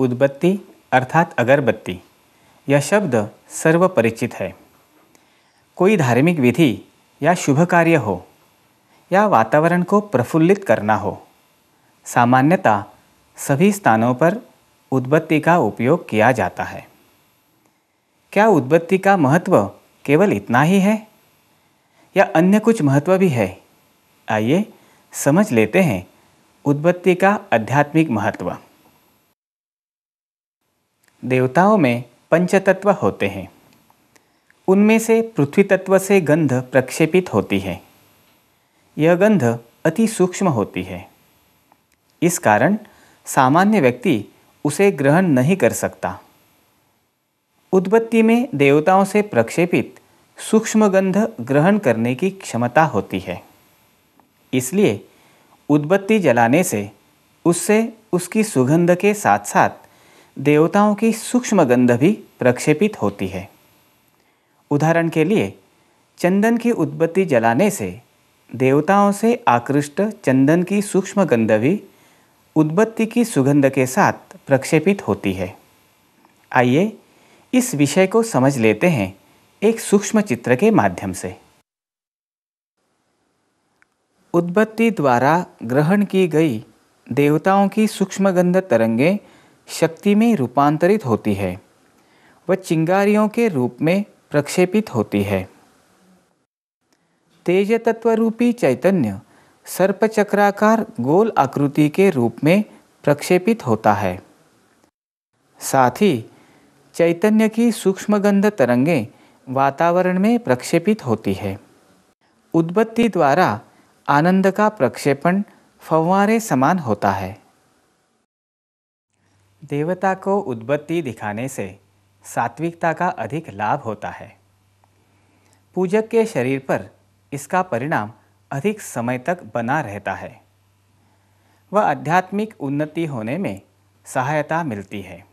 उदबत्ती अर्थात अगरबत्ती यह शब्द सर्वपरिचित है कोई धार्मिक विधि या शुभ कार्य हो या वातावरण को प्रफुल्लित करना हो सामान्यतः सभी स्थानों पर उदबत्ती का उपयोग किया जाता है क्या उदबत्ती का महत्व केवल इतना ही है या अन्य कुछ महत्व भी है आइए समझ लेते हैं उदबत्ती का आध्यात्मिक महत्व देवताओं में पंचतत्व होते हैं उनमें से पृथ्वी तत्व से गंध प्रक्षेपित होती है यह गंध अति सूक्ष्म होती है इस कारण सामान्य व्यक्ति उसे ग्रहण नहीं कर सकता उद्बत्ति में देवताओं से प्रक्षेपित सूक्ष्म गंध ग्रहण करने की क्षमता होती है इसलिए उद्बत्ति जलाने से उससे उसकी सुगंध के साथ साथ देवताओं की सूक्ष्म गंध भी प्रक्षेपित होती है उदाहरण के लिए चंदन की उत्पत्ति जलाने से देवताओं से आकृष्ट चंदन की सूक्ष्म गंध भी उत्पत्ति की सुगंध के साथ प्रक्षेपित होती है आइए इस विषय को समझ लेते हैं एक सूक्ष्म चित्र के माध्यम से उत्पत्ति द्वारा ग्रहण की गई देवताओं की सूक्ष्मगंध तरंगें शक्ति में रूपांतरित होती है व चिंगारियों के रूप में प्रक्षेपित होती है तेज तत्व रूपी चैतन्य सर्पचक्राकार गोल आकृति के रूप में प्रक्षेपित होता है साथ ही चैतन्य की सूक्ष्मगंध तरंगे वातावरण में प्रक्षेपित होती है उद्बत्ति द्वारा आनंद का प्रक्षेपण फव्वारे समान होता है देवता को उद्बत्ति दिखाने से सात्विकता का अधिक लाभ होता है पूजक के शरीर पर इसका परिणाम अधिक समय तक बना रहता है व आध्यात्मिक उन्नति होने में सहायता मिलती है